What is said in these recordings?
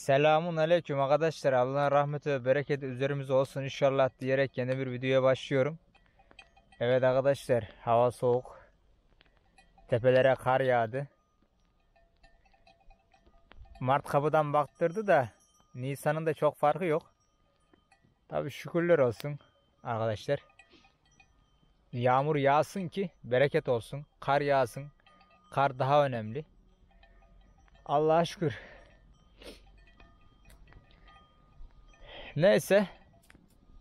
Selamun aleyküm arkadaşlar. Allah'ın rahmeti ve bereketi üzerimize olsun inşallah diyerek yeni bir videoya başlıyorum. Evet arkadaşlar hava soğuk. Tepelere kar yağdı. Mart kapıdan baktırdı da Nisan'ın da çok farkı yok. Tabi şükürler olsun arkadaşlar. Yağmur yağsın ki bereket olsun. Kar yağsın. Kar daha önemli. Allah'a şükür Neyse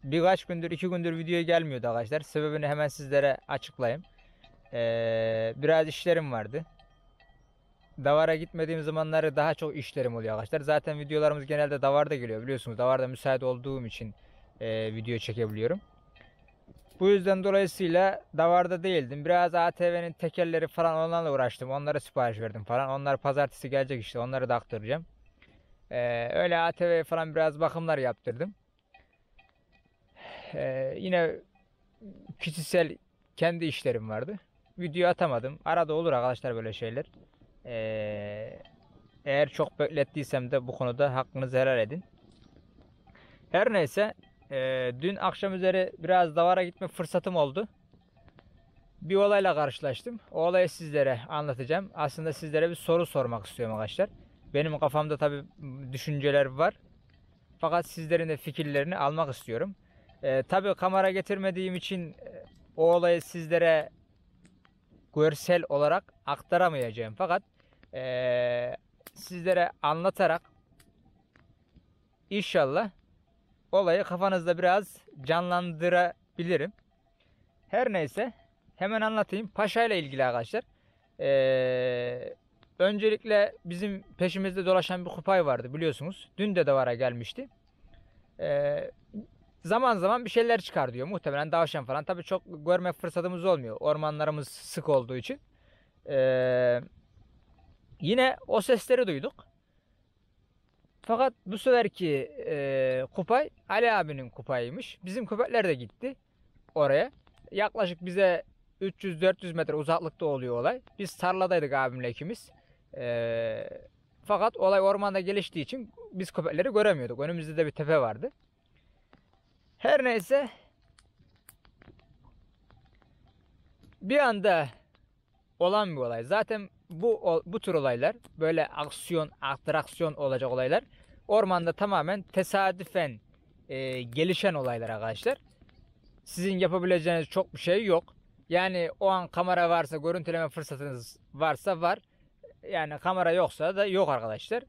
birkaç gündür iki gündür video gelmiyordu arkadaşlar. Sebebini hemen sizlere açıklayayım. Ee, biraz işlerim vardı. Davara gitmediğim zamanları daha çok işlerim oluyor arkadaşlar. Zaten videolarımız genelde davarda geliyor biliyorsunuz. Davarda müsait olduğum için e, video çekebiliyorum. Bu yüzden dolayısıyla davarda değildim. Biraz ATV'nin tekerleri falan onlarla uğraştım. Onlara sipariş verdim falan. Onlar pazartesi gelecek işte. Onları da aktaracağım. Ee, öyle ATV falan biraz bakımlar yaptırdım. Ee, yine kişisel kendi işlerim vardı. Video atamadım. Arada olur arkadaşlar böyle şeyler. Ee, eğer çok beklettiysem de bu konuda hakkınızı helal edin. Her neyse e, dün akşam üzeri biraz davara gitme fırsatım oldu. Bir olayla karşılaştım. O olayı sizlere anlatacağım. Aslında sizlere bir soru sormak istiyorum arkadaşlar. Benim kafamda tabi düşünceler var. Fakat sizlerin de fikirlerini almak istiyorum. E, tabii kamera getirmediğim için e, o olayı sizlere görsel olarak aktaramayacağım. Fakat e, sizlere anlatarak inşallah olayı kafanızda biraz canlandırabilirim. Her neyse hemen anlatayım. Paşa ile ilgili arkadaşlar. Eee Öncelikle bizim peşimizde dolaşan bir kupay vardı biliyorsunuz. Dün de davara gelmişti. Ee, zaman zaman bir şeyler çıkar diyor. Muhtemelen davşan falan. Tabii çok görme fırsatımız olmuyor. Ormanlarımız sık olduğu için. Ee, yine o sesleri duyduk. Fakat bu seferki e, kupay Ali abinin kupayıymış. Bizim köpekler de gitti oraya. Yaklaşık bize 300-400 metre uzaklıkta oluyor olay. Biz tarladaydık abimle ikimiz. Ee, fakat olay ormanda geliştiği için biz köpekleri göremiyorduk. Önümüzde de bir tepe vardı. Her neyse bir anda olan bir olay. Zaten bu bu tür olaylar böyle aksiyon, atraksiyon olacak olaylar ormanda tamamen tesadüfen e, gelişen olaylar arkadaşlar. Sizin yapabileceğiniz çok bir şey yok. Yani o an kamera varsa, görüntüleme fırsatınız varsa var yani kamera yoksa da yok arkadaşlar.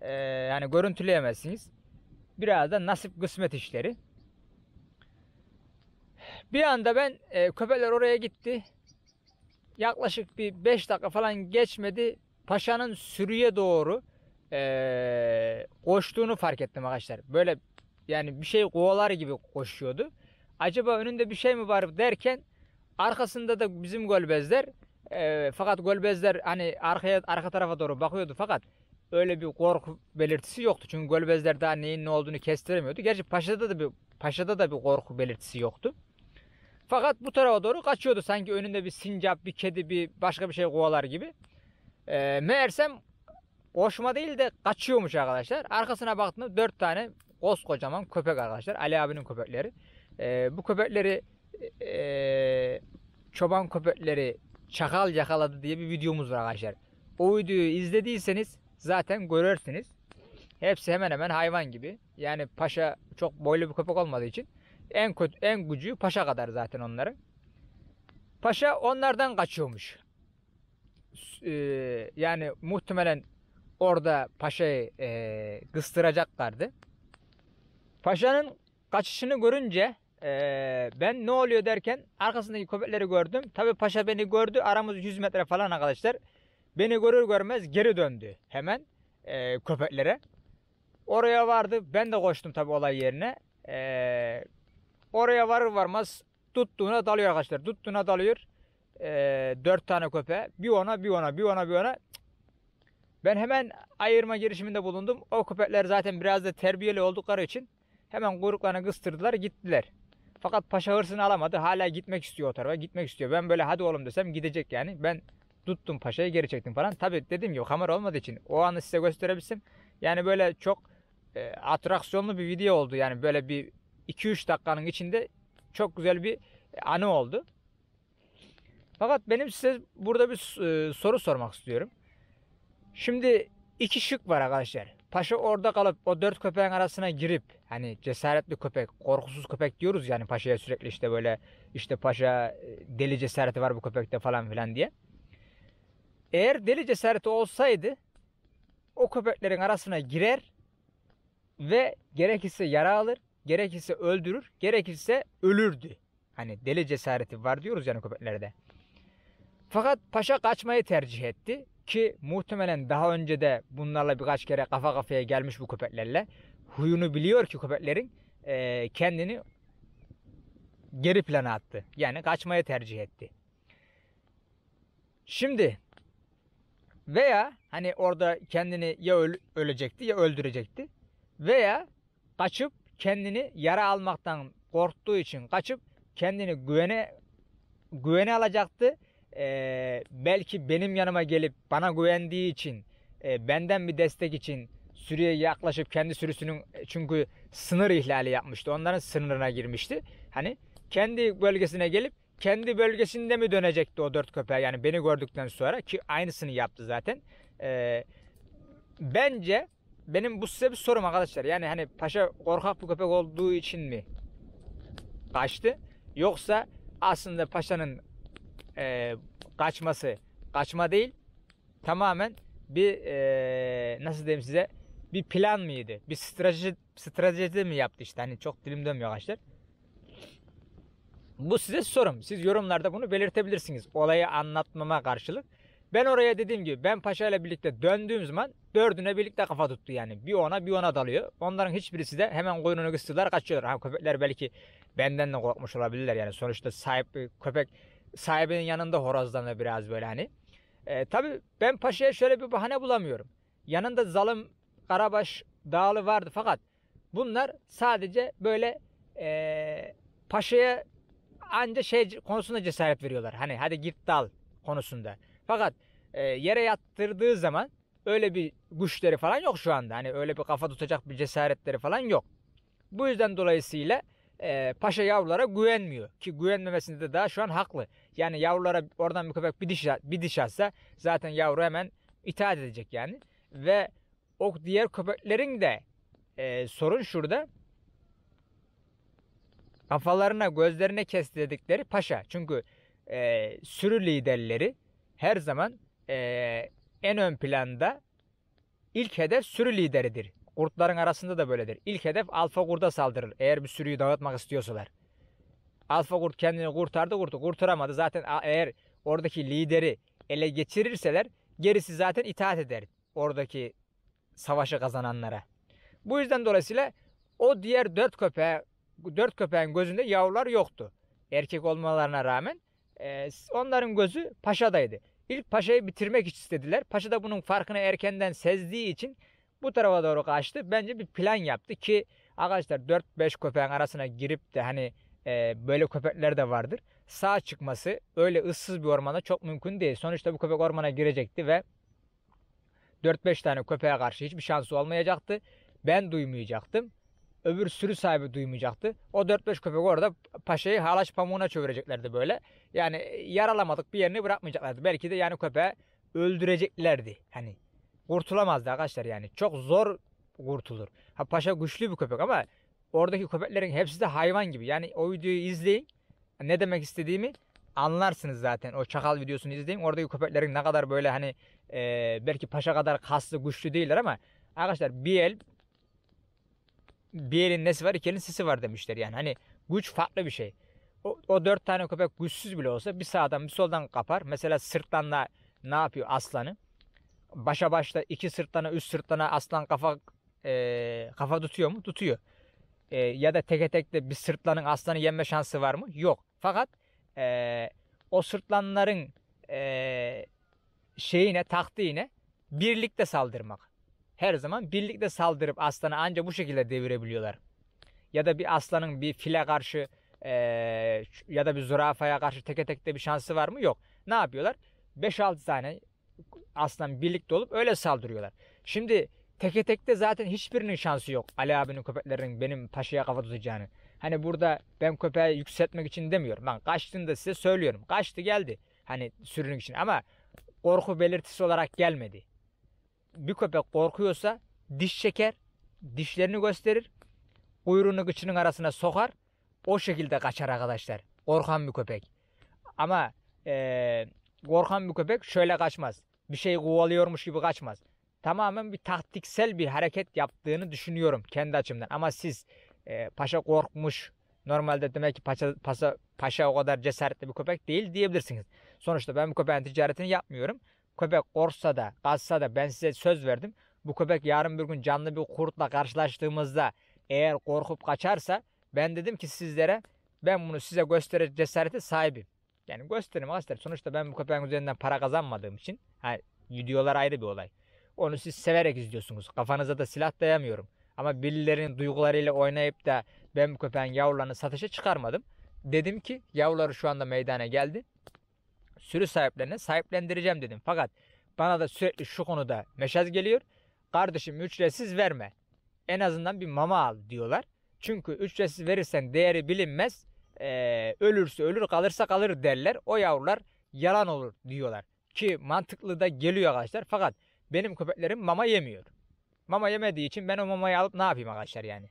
Ee, yani görüntüleyemezsiniz. Biraz da nasip kısmet işleri. Bir anda ben e, köpekler oraya gitti. Yaklaşık bir 5 dakika falan geçmedi. Paşa'nın sürüye doğru e, koştuğunu fark ettim arkadaşlar. Böyle yani bir şey kovalar gibi koşuyordu. Acaba önünde bir şey mi var derken arkasında da bizim golbezler ee, fakat golbezler hani arkaya arka tarafa doğru bakıyordu fakat öyle bir korku belirtisi yoktu. Çünkü golbezler daha neyin ne olduğunu kestiremiyordu. Gerçi Paşa'da da bir Paşa'da da bir korku belirtisi yoktu. Fakat bu tarafa doğru kaçıyordu. Sanki önünde bir sincap, bir kedi, bir başka bir şey kovalar gibi. E, meğersem koşma değil de kaçıyormuş arkadaşlar. Arkasına baktığımda dört tane koskocaman köpek arkadaşlar. Ali abinin köpekleri. E, bu köpekleri e, e çoban köpekleri çakal yakaladı diye bir videomuz var arkadaşlar. O videoyu izlediyseniz zaten görürsünüz. Hepsi hemen hemen hayvan gibi. Yani paşa çok boylu bir köpek olmadığı için en kötü en gücü paşa kadar zaten onların. Paşa onlardan kaçıyormuş. Ee, yani muhtemelen orada paşayı e, kıstıracaklardı. Paşanın kaçışını görünce ee, ben ne oluyor derken arkasındaki köpekleri gördüm. Tabi paşa beni gördü. Aramız 100 metre falan arkadaşlar. Beni görür görmez geri döndü hemen e, köpeklere. Oraya vardı. Ben de koştum tabi olay yerine. Ee, oraya varır varmaz tuttuğuna dalıyor arkadaşlar. Tuttuğuna dalıyor. Ee, 4 tane köpe. Bir ona bir ona bir ona bir ona. Ben hemen ayırma girişiminde bulundum. O köpekler zaten biraz da terbiyeli oldukları için hemen kuyruklarını kıstırdılar gittiler. Fakat paşa hırsını alamadı. Hala gitmek istiyor o tarafa. Gitmek istiyor. Ben böyle hadi oğlum desem gidecek yani. Ben tuttum paşayı geri çektim falan. Tabi dedim gibi kamera olmadığı için o anı size gösterebilsem. Yani böyle çok e, atraksiyonlu bir video oldu. Yani böyle bir 2-3 dakikanın içinde çok güzel bir anı oldu. Fakat benim size burada bir e, soru sormak istiyorum. Şimdi iki şık var arkadaşlar paşa orada kalıp o dört köpeğin arasına girip hani cesaretli köpek, korkusuz köpek diyoruz yani paşaya sürekli işte böyle işte paşa e, deli cesareti var bu köpekte falan filan diye. Eğer deli cesareti olsaydı o köpeklerin arasına girer ve gerekirse yara alır, gerekirse öldürür, gerekirse ölürdü. Hani deli cesareti var diyoruz yani köpeklerde. Fakat paşa kaçmayı tercih etti ki muhtemelen daha önce de bunlarla birkaç kere kafa kafaya gelmiş bu köpeklerle. Huyunu biliyor ki köpeklerin e, kendini geri plana attı. Yani kaçmaya tercih etti. Şimdi veya hani orada kendini ya öl ölecekti ya öldürecekti veya kaçıp kendini yara almaktan korktuğu için kaçıp kendini güvene güvene alacaktı e, belki benim yanıma gelip bana güvendiği için e, benden bir destek için sürüye yaklaşıp kendi sürüsünün e, çünkü sınır ihlali yapmıştı. Onların sınırına girmişti. Hani kendi bölgesine gelip kendi bölgesinde mi dönecekti o dört köpeğe? Yani beni gördükten sonra ki aynısını yaptı zaten. Ee, bence benim bu size bir sorum arkadaşlar. Yani hani paşa korkak bir köpek olduğu için mi kaçtı? Yoksa aslında paşanın e, kaçması. Kaçma değil. Tamamen bir e, nasıl diyeyim size bir plan mıydı? Bir strateji strateji mi yaptı işte? Hani çok dilim dönmüyor arkadaşlar. Bu size sorum. Siz yorumlarda bunu belirtebilirsiniz. Olayı anlatmama karşılık. Ben oraya dediğim gibi ben Paşa ile birlikte döndüğüm zaman dördüne birlikte kafa tuttu yani. Bir ona bir ona dalıyor. Onların hiçbirisi de hemen koyununu kıstılar kaçıyorlar. Ha, köpekler belki benden de korkmuş olabilirler yani. Sonuçta sahip köpek sahibinin yanında horozlanır biraz böyle hani. E, tabii ben paşaya şöyle bir bahane bulamıyorum. Yanında zalim Karabaş Dağlı vardı fakat bunlar sadece böyle e, paşaya anca şey konusunda cesaret veriyorlar. Hani hadi git dal konusunda. Fakat e, yere yattırdığı zaman öyle bir güçleri falan yok şu anda. Hani öyle bir kafa tutacak bir cesaretleri falan yok. Bu yüzden dolayısıyla e, paşa yavrulara güvenmiyor. Ki güvenmemesinde de daha şu an haklı. Yani yavrulara oradan bir köpek bir diş, bir diş atsa zaten yavru hemen itaat edecek yani. Ve o diğer köpeklerin de e, sorun şurada. Kafalarına gözlerine kestirdikleri paşa. Çünkü e, sürü liderleri her zaman e, en ön planda ilk hedef sürü lideridir. Kurtların arasında da böyledir. İlk hedef alfa kurda saldırır eğer bir sürüyü dağıtmak istiyorsalar. Alfa kurt kendini kurtardı kurtu kurtaramadı. Zaten eğer oradaki lideri ele geçirirseler gerisi zaten itaat eder oradaki savaşı kazananlara. Bu yüzden dolayısıyla o diğer dört köpeğe dört köpeğin gözünde yavrular yoktu. Erkek olmalarına rağmen e, onların gözü paşadaydı. İlk paşayı bitirmek istediler. Paşa da bunun farkını erkenden sezdiği için bu tarafa doğru kaçtı. Bence bir plan yaptı ki arkadaşlar 4-5 köpeğin arasına girip de hani e, böyle köpekler de vardır. Sağ çıkması öyle ıssız bir ormanda çok mümkün değil. Sonuçta bu köpek ormana girecekti ve 4-5 tane köpeğe karşı hiçbir şansı olmayacaktı. Ben duymayacaktım. Öbür sürü sahibi duymayacaktı. O 4-5 köpek orada paşayı halaç pamuğuna çevireceklerdi böyle. Yani yaralamadık bir yerini bırakmayacaklardı. Belki de yani köpeği öldüreceklerdi. Hani kurtulamazdı arkadaşlar yani. Çok zor kurtulur. Ha paşa güçlü bir köpek ama oradaki köpeklerin hepsi de hayvan gibi. Yani o videoyu izleyin. Ne demek istediğimi anlarsınız zaten. O çakal videosunu izleyin. Oradaki köpeklerin ne kadar böyle hani e, belki paşa kadar kaslı güçlü değiller ama arkadaşlar bir el bir elin nesi var iki elin sesi var demişler. Yani hani güç farklı bir şey. O, o dört tane köpek güçsüz bile olsa bir sağdan bir soldan kapar. Mesela sırtlanla ne yapıyor aslanı? başa başta iki sırtlana üst sırtlana aslan kafa e, kafa tutuyor mu? Tutuyor. E, ya da teke tek de bir sırtlanın aslanı yenme şansı var mı? Yok. Fakat e, o sırtlanların e, şeyine taktiğine birlikte saldırmak. Her zaman birlikte saldırıp aslanı ancak bu şekilde devirebiliyorlar. Ya da bir aslanın bir file karşı e, ya da bir zürafaya karşı teke tekte bir şansı var mı? Yok. Ne yapıyorlar? 5-6 tane aslan birlikte olup öyle saldırıyorlar. Şimdi teke tekte zaten hiçbirinin şansı yok. Ali abinin köpeklerinin benim paşaya kafa tutacağını. Hani burada ben köpeği yükseltmek için demiyorum. Ben kaçtığında size söylüyorum. Kaçtı geldi. Hani sürünün için ama korku belirtisi olarak gelmedi. Bir köpek korkuyorsa diş çeker, dişlerini gösterir, kuyruğunu gıçının arasına sokar. O şekilde kaçar arkadaşlar. Korkan bir köpek. Ama e, korkan bir köpek şöyle kaçmaz bir şey kovalıyormuş gibi kaçmaz. Tamamen bir taktiksel bir hareket yaptığını düşünüyorum kendi açımdan. Ama siz e, paşa korkmuş normalde demek ki paşa, paşa, paşa o kadar cesaretli bir köpek değil diyebilirsiniz. Sonuçta ben bu köpeğin ticaretini yapmıyorum. Köpek korsa da kazsa da ben size söz verdim. Bu köpek yarın bir gün canlı bir kurtla karşılaştığımızda eğer korkup kaçarsa ben dedim ki sizlere ben bunu size gösterecek cesareti sahibim. Yani gösterim gösterim. Sonuçta ben bu köpeğin üzerinden para kazanmadığım için Ha, videolar ayrı bir olay. Onu siz severek izliyorsunuz. Kafanıza da silah dayamıyorum. Ama birilerinin duygularıyla oynayıp da ben bu köpeğin yavrularını satışa çıkarmadım. Dedim ki yavruları şu anda meydana geldi. Sürü sahiplerine sahiplendireceğim dedim. Fakat bana da sürekli şu konuda meşaz geliyor. Kardeşim ücretsiz verme. En azından bir mama al diyorlar. Çünkü ücretsiz verirsen değeri bilinmez. Ee, ölürse ölür kalırsa kalır derler. O yavrular yalan olur diyorlar. Ki mantıklı da geliyor arkadaşlar. Fakat benim köpeklerim mama yemiyor. Mama yemediği için ben o mamayı alıp ne yapayım arkadaşlar yani?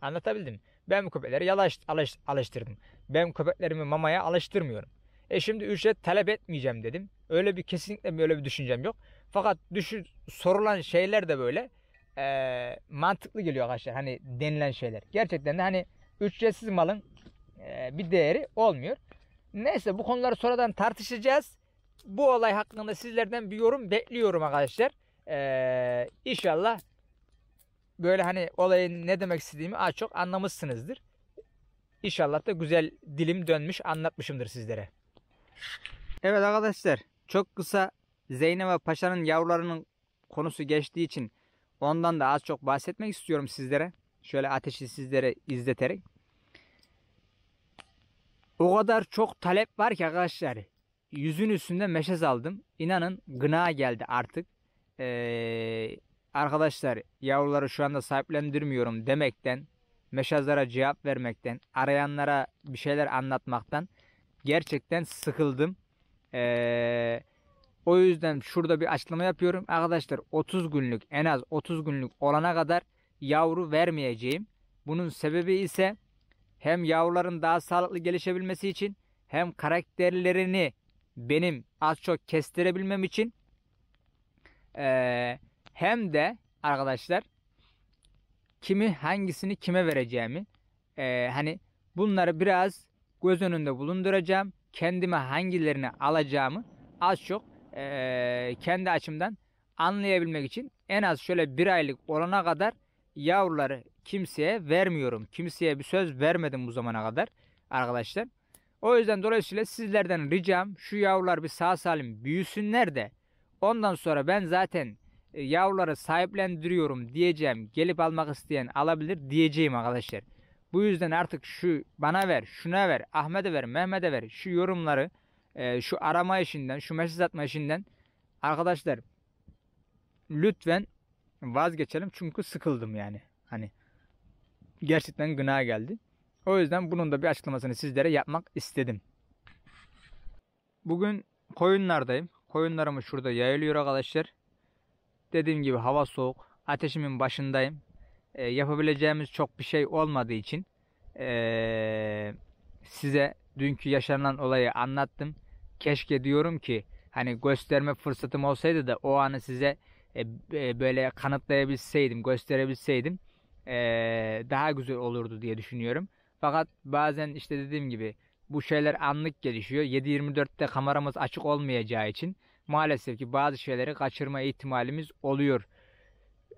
Anlatabildim. Ben bu köpekleri yalaş, alış, alıştırdım. Ben köpeklerimi mamaya alıştırmıyorum. E şimdi ücret talep etmeyeceğim dedim. Öyle bir kesinlikle böyle bir düşüncem yok. Fakat düşü, sorulan şeyler de böyle e, mantıklı geliyor arkadaşlar. Hani denilen şeyler. Gerçekten de hani ücretsiz malın e, bir değeri olmuyor. Neyse bu konuları sonradan tartışacağız bu olay hakkında sizlerden bir yorum bekliyorum arkadaşlar. Ee, inşallah böyle hani olayın ne demek istediğimi az çok anlamışsınızdır. İnşallah da güzel dilim dönmüş anlatmışımdır sizlere. Evet arkadaşlar çok kısa Zeynep ve Paşa'nın yavrularının konusu geçtiği için ondan da az çok bahsetmek istiyorum sizlere. Şöyle ateşi sizlere izleterek. O kadar çok talep var ki arkadaşlar yüzün üstünde meşez aldım. İnanın gına geldi artık. Ee, arkadaşlar yavruları şu anda sahiplendirmiyorum demekten, meşazlara cevap vermekten, arayanlara bir şeyler anlatmaktan gerçekten sıkıldım. Ee, o yüzden şurada bir açıklama yapıyorum. Arkadaşlar 30 günlük en az 30 günlük olana kadar yavru vermeyeceğim. Bunun sebebi ise hem yavruların daha sağlıklı gelişebilmesi için hem karakterlerini benim az çok kestirebilmem için e, hem de arkadaşlar kimi hangisini kime vereceğimi e, hani bunları biraz göz önünde bulunduracağım. Kendime hangilerini alacağımı az çok e, kendi açımdan anlayabilmek için en az şöyle bir aylık olana kadar yavruları kimseye vermiyorum. Kimseye bir söz vermedim bu zamana kadar arkadaşlar. O yüzden dolayısıyla sizlerden ricam şu yavrular bir sağ salim büyüsünler de ondan sonra ben zaten e, yavruları sahiplendiriyorum diyeceğim. Gelip almak isteyen alabilir diyeceğim arkadaşlar. Bu yüzden artık şu bana ver, şuna ver, Ahmet'e ver, Mehmet'e ver şu yorumları, e, şu arama işinden, şu mesaj atma işinden arkadaşlar lütfen vazgeçelim çünkü sıkıldım yani. Hani gerçekten gına geldi. O yüzden bunun da bir açıklamasını sizlere yapmak istedim. Bugün koyunlardayım. Koyunlarımı şurada yayılıyor arkadaşlar. Dediğim gibi hava soğuk. Ateşimin başındayım. E, yapabileceğimiz çok bir şey olmadığı için e, size dünkü yaşanan olayı anlattım. Keşke diyorum ki hani gösterme fırsatım olsaydı da o anı size e, e, böyle kanıtlayabilseydim, gösterebilseydim e, daha güzel olurdu diye düşünüyorum. Fakat bazen işte dediğim gibi bu şeyler anlık gelişiyor. 7-24'te kameramız açık olmayacağı için maalesef ki bazı şeyleri kaçırma ihtimalimiz oluyor.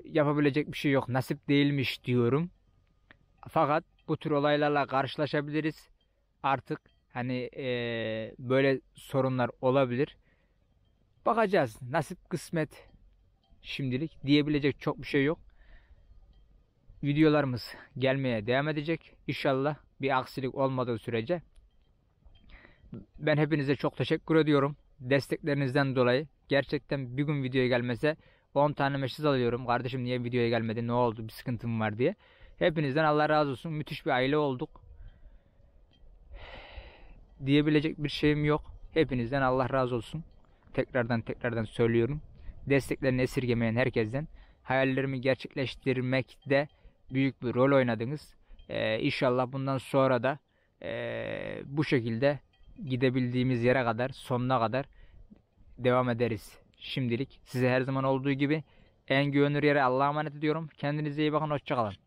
Yapabilecek bir şey yok. Nasip değilmiş diyorum. Fakat bu tür olaylarla karşılaşabiliriz. Artık hani e, böyle sorunlar olabilir. Bakacağız. Nasip kısmet şimdilik diyebilecek çok bir şey yok videolarımız gelmeye devam edecek. İnşallah bir aksilik olmadığı sürece. Ben hepinize çok teşekkür ediyorum. Desteklerinizden dolayı. Gerçekten bir gün videoya gelmese 10 tane mesaj alıyorum. Kardeşim niye videoya gelmedi? Ne oldu? Bir sıkıntım var diye. Hepinizden Allah razı olsun. Müthiş bir aile olduk. Diyebilecek bir şeyim yok. Hepinizden Allah razı olsun. Tekrardan tekrardan söylüyorum. Desteklerini esirgemeyen herkesten hayallerimi gerçekleştirmekte büyük bir rol oynadınız. E, inşallah bundan sonra da e, bu şekilde gidebildiğimiz yere kadar, sonuna kadar devam ederiz. Şimdilik size her zaman olduğu gibi en güvenilir yere Allah'a emanet ediyorum. Kendinize iyi bakın, hoşçakalın.